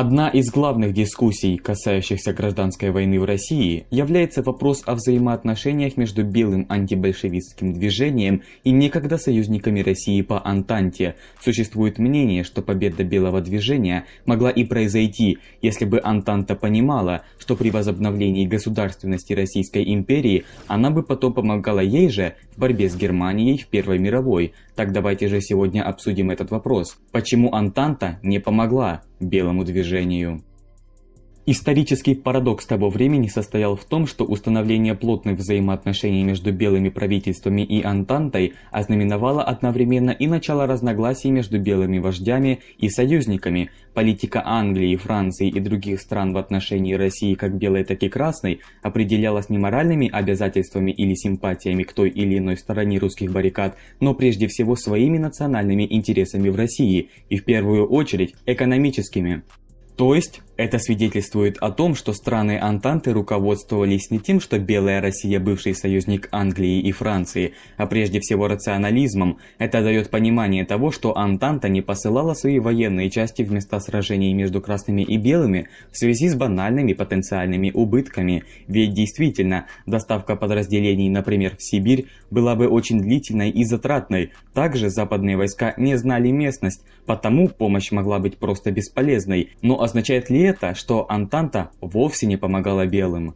Одна из главных дискуссий, касающихся гражданской войны в России, является вопрос о взаимоотношениях между белым антибольшевистским движением и некогда союзниками России по Антанте. Существует мнение, что победа белого движения могла и произойти, если бы Антанта понимала, что при возобновлении государственности Российской империи она бы потом помогала ей же в борьбе с Германией в Первой мировой. Так давайте же сегодня обсудим этот вопрос. Почему Антанта не помогла? белому движению. Исторический парадокс того времени состоял в том, что установление плотных взаимоотношений между белыми правительствами и Антантой ознаменовало одновременно и начало разногласий между белыми вождями и союзниками. Политика Англии, Франции и других стран в отношении России как белой, так и красной определялась не моральными обязательствами или симпатиями к той или иной стороне русских баррикад, но прежде всего своими национальными интересами в России и в первую очередь экономическими. То есть, это свидетельствует о том, что страны Антанты руководствовались не тем, что Белая Россия – бывший союзник Англии и Франции, а прежде всего рационализмом. Это дает понимание того, что Антанта не посылала свои военные части в места сражений между красными и белыми в связи с банальными потенциальными убытками. Ведь действительно, доставка подразделений, например, в Сибирь, была бы очень длительной и затратной. Также западные войска не знали местность, потому помощь могла быть просто бесполезной. Но ну, а Означает ли это, что Антанта вовсе не помогала белым?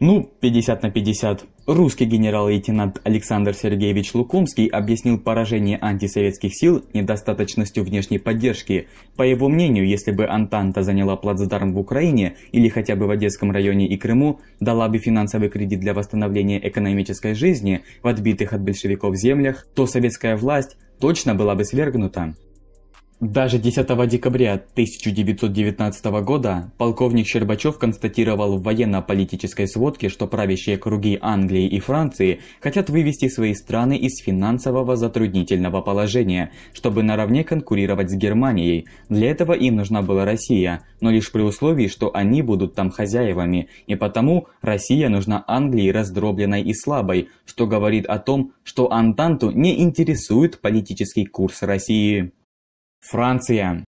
Ну, 50 на 50. Русский генерал-лейтенант Александр Сергеевич Лукомский объяснил поражение антисоветских сил недостаточностью внешней поддержки. По его мнению, если бы Антанта заняла плацдарм в Украине или хотя бы в Одесском районе и Крыму, дала бы финансовый кредит для восстановления экономической жизни в отбитых от большевиков землях, то советская власть точно была бы свергнута. Даже 10 декабря 1919 года полковник Щербачев констатировал в военно-политической сводке, что правящие круги Англии и Франции хотят вывести свои страны из финансового затруднительного положения, чтобы наравне конкурировать с Германией. Для этого им нужна была Россия, но лишь при условии, что они будут там хозяевами, и потому Россия нужна Англии раздробленной и слабой, что говорит о том, что Антанту не интересует политический курс России. Франция.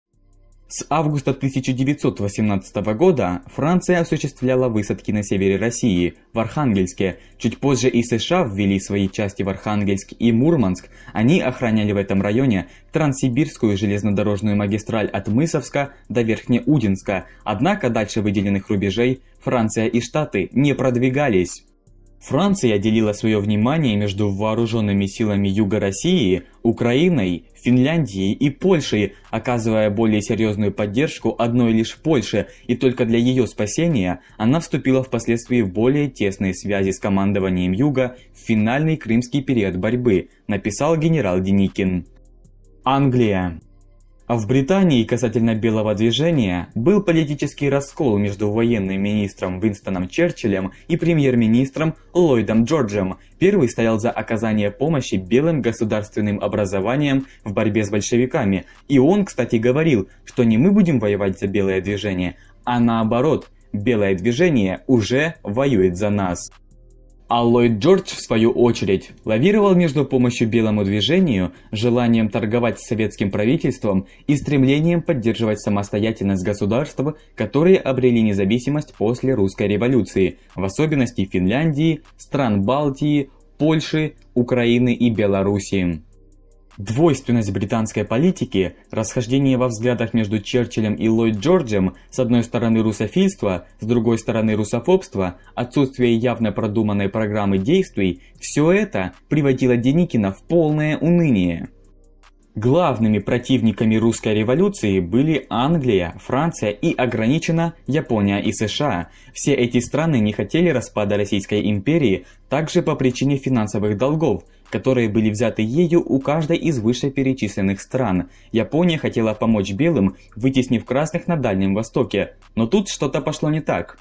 С августа 1918 года Франция осуществляла высадки на севере России, в Архангельске. Чуть позже и США ввели свои части в Архангельск и Мурманск. Они охраняли в этом районе Транссибирскую железнодорожную магистраль от Мысовска до Верхнеудинска. Однако дальше выделенных рубежей Франция и Штаты не продвигались. Франция делила свое внимание между вооруженными силами Юга России, Украиной, Финляндией и Польшей, оказывая более серьезную поддержку одной лишь Польше, и только для ее спасения она вступила впоследствии в более тесные связи с командованием Юга в финальный крымский период борьбы, написал генерал Деникин. Англия а в Британии касательно белого движения был политический раскол между военным министром Винстоном Черчиллем и премьер-министром Ллойдом Джорджем. Первый стоял за оказание помощи белым государственным образованиям в борьбе с большевиками. И он, кстати, говорил, что не мы будем воевать за белое движение, а наоборот, белое движение уже воюет за нас. А Ллойд Джордж, в свою очередь, лавировал между помощью белому движению, желанием торговать с советским правительством и стремлением поддерживать самостоятельность государств, которые обрели независимость после русской революции, в особенности Финляндии, стран Балтии, Польши, Украины и Белоруссии. Двойственность британской политики, расхождение во взглядах между Черчиллем и Ллойд Джорджем, с одной стороны русофильство, с другой стороны русофобство, отсутствие явно продуманной программы действий – все это приводило Деникина в полное уныние. Главными противниками русской революции были Англия, Франция и ограниченно Япония и США. Все эти страны не хотели распада Российской империи также по причине финансовых долгов – которые были взяты ею у каждой из вышеперечисленных стран. Япония хотела помочь белым, вытеснив красных на Дальнем Востоке, но тут что-то пошло не так.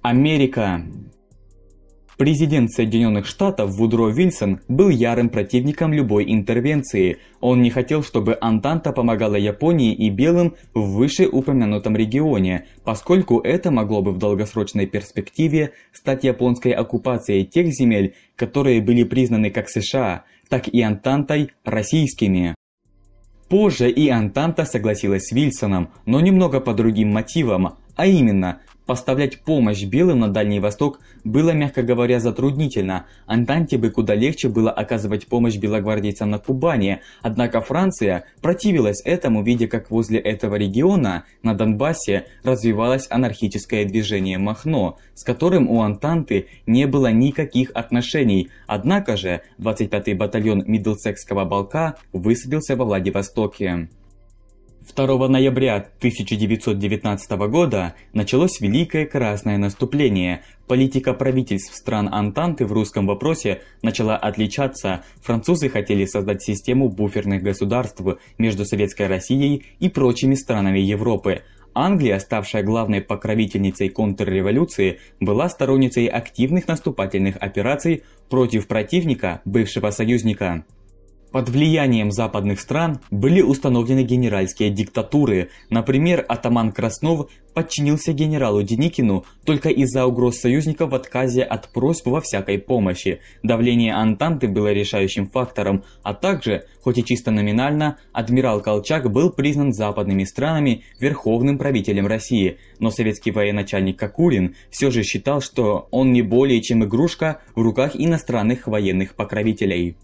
Америка. Президент Соединенных Штатов Вудро Вильсон был ярым противником любой интервенции. Он не хотел, чтобы Антанта помогала Японии и белым в вышеупомянутом регионе, поскольку это могло бы в долгосрочной перспективе стать японской оккупацией тех земель, которые были признаны как США, так и Антантой российскими. Позже и Антанта согласилась с Вильсоном, но немного по другим мотивам, а именно – Поставлять помощь белым на Дальний Восток было, мягко говоря, затруднительно. Антанте бы куда легче было оказывать помощь белогвардейцам на Кубани, однако Франция противилась этому, видя, как возле этого региона, на Донбассе, развивалось анархическое движение Махно, с которым у Антанты не было никаких отношений. Однако же 25-й батальон Миддлсекского полка высадился во Владивостоке. 2 ноября 1919 года началось Великое Красное наступление. Политика правительств стран Антанты в русском вопросе начала отличаться. Французы хотели создать систему буферных государств между Советской Россией и прочими странами Европы. Англия, ставшая главной покровительницей контрреволюции, была сторонницей активных наступательных операций против противника, бывшего союзника. Под влиянием западных стран были установлены генеральские диктатуры. Например, атаман Краснов подчинился генералу Деникину только из-за угроз союзников в отказе от просьб во всякой помощи. Давление Антанты было решающим фактором, а также, хоть и чисто номинально, адмирал Колчак был признан западными странами верховным правителем России, но советский военачальник Кокурин все же считал, что он не более чем игрушка в руках иностранных военных покровителей.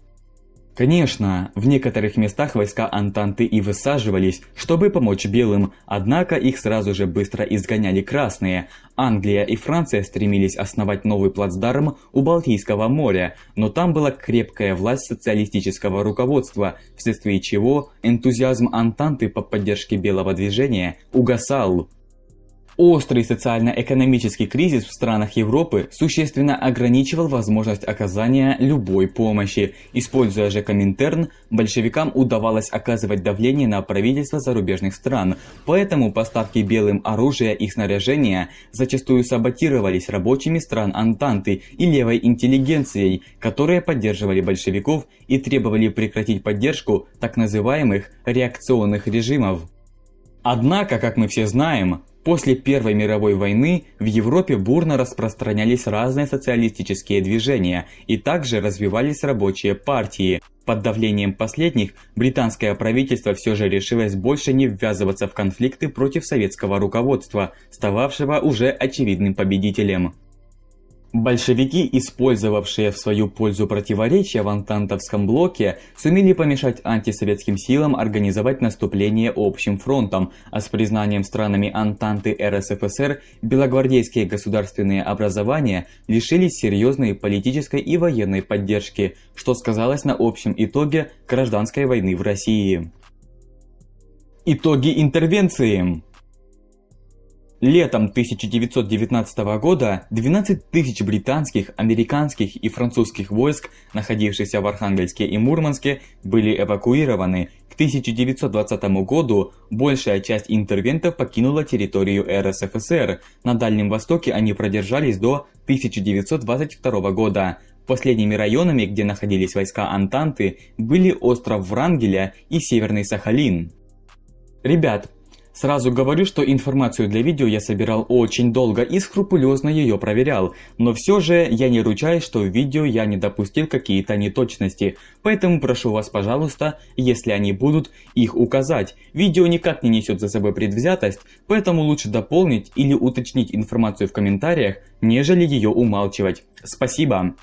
Конечно, в некоторых местах войска Антанты и высаживались, чтобы помочь белым, однако их сразу же быстро изгоняли красные. Англия и Франция стремились основать новый плацдарм у Балтийского моря, но там была крепкая власть социалистического руководства, вследствие чего энтузиазм Антанты по поддержке белого движения угасал. Острый социально-экономический кризис в странах Европы существенно ограничивал возможность оказания любой помощи. Используя же Коминтерн, большевикам удавалось оказывать давление на правительства зарубежных стран, поэтому поставки белым оружия и снаряжения зачастую саботировались рабочими стран Антанты и левой интеллигенцией, которые поддерживали большевиков и требовали прекратить поддержку так называемых реакционных режимов. Однако, как мы все знаем, после Первой мировой войны в Европе бурно распространялись разные социалистические движения и также развивались рабочие партии. Под давлением последних британское правительство все же решилось больше не ввязываться в конфликты против советского руководства, стававшего уже очевидным победителем. Большевики, использовавшие в свою пользу противоречия в Антантовском блоке, сумели помешать антисоветским силам организовать наступление общим фронтом, а с признанием странами Антанты РСФСР белогвардейские государственные образования лишились серьезной политической и военной поддержки, что сказалось на общем итоге гражданской войны в России. Итоги интервенции Летом 1919 года 12 тысяч британских, американских и французских войск, находившихся в Архангельске и Мурманске, были эвакуированы. К 1920 году большая часть интервентов покинула территорию РСФСР. На Дальнем Востоке они продержались до 1922 года. Последними районами, где находились войска Антанты, были остров Врангеля и Северный Сахалин. Ребят, Сразу говорю, что информацию для видео я собирал очень долго и скрупулезно ее проверял, но все же я не ручаюсь, что в видео я не допустил какие-то неточности, поэтому прошу вас, пожалуйста, если они будут, их указать. Видео никак не несет за собой предвзятость, поэтому лучше дополнить или уточнить информацию в комментариях, нежели ее умалчивать. Спасибо!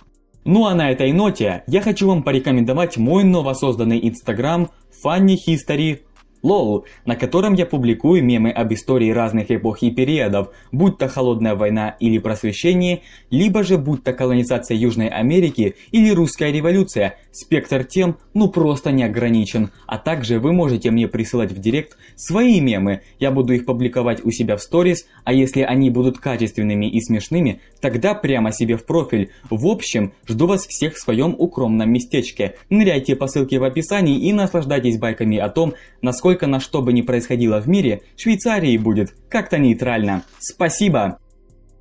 Ну а на этой ноте я хочу вам порекомендовать мой новосозданный инстаграм Funny History Лолу, на котором я публикую мемы об истории разных эпох и периодов, будь то холодная война или просвещение, либо же будь то колонизация Южной Америки или русская революция, спектр тем ну просто не ограничен, а также вы можете мне присылать в директ свои мемы, я буду их публиковать у себя в сторис, а если они будут качественными и смешными, тогда прямо себе в профиль. В общем, жду вас всех в своем укромном местечке, ныряйте по ссылке в описании и наслаждайтесь байками о том, насколько Сколько на что бы ни происходило в мире, Швейцарии будет как-то нейтрально. Спасибо!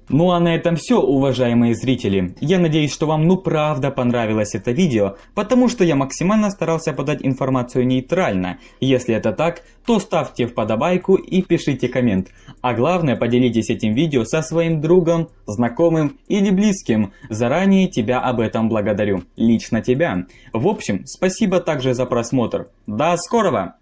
Ну а на этом все, уважаемые зрители. Я надеюсь, что вам ну правда понравилось это видео, потому что я максимально старался подать информацию нейтрально. Если это так, то ставьте в подобайку и пишите коммент. А главное, поделитесь этим видео со своим другом, знакомым или близким. Заранее тебя об этом благодарю. Лично тебя. В общем, спасибо также за просмотр. До скорого!